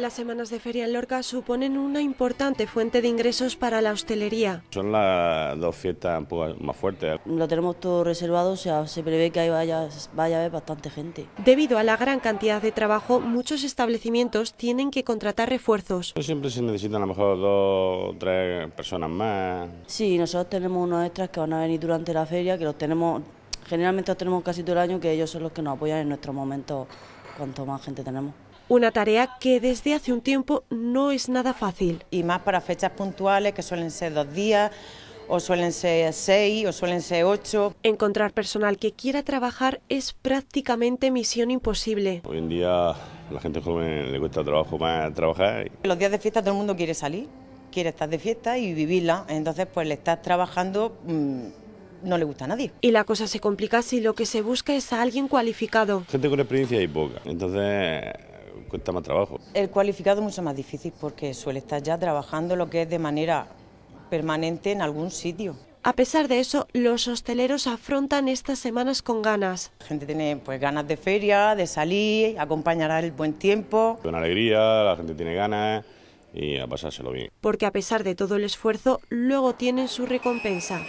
Las semanas de feria en Lorca suponen una importante fuente de ingresos para la hostelería. Son las dos fiestas más fuertes. Lo tenemos todo reservado, sea, se prevé que vaya, vaya a haber bastante gente. Debido a la gran cantidad de trabajo, muchos establecimientos tienen que contratar refuerzos. Pues siempre se necesitan a lo mejor dos o tres personas más. Sí, nosotros tenemos unos extras que van a venir durante la feria, que los tenemos, generalmente los tenemos casi todo el año, que ellos son los que nos apoyan en nuestro momento cuanto más gente tenemos. Una tarea que desde hace un tiempo no es nada fácil. Y más para fechas puntuales que suelen ser dos días o suelen ser seis o suelen ser ocho. Encontrar personal que quiera trabajar es prácticamente misión imposible. Hoy en día la gente joven le cuesta trabajo más trabajar. Los días de fiesta todo el mundo quiere salir, quiere estar de fiesta y vivirla, entonces pues le estás trabajando... Mm, no le gusta a nadie. Y la cosa se complica si lo que se busca es a alguien cualificado. Gente con experiencia y poca. Entonces, cuesta más trabajo. El cualificado es mucho más difícil porque suele estar ya trabajando lo que es de manera permanente en algún sitio. A pesar de eso, los hosteleros afrontan estas semanas con ganas. La gente tiene pues ganas de feria, de salir, acompañará el buen tiempo. Con alegría, la gente tiene ganas y a pasárselo bien. Porque a pesar de todo el esfuerzo, luego tienen su recompensa.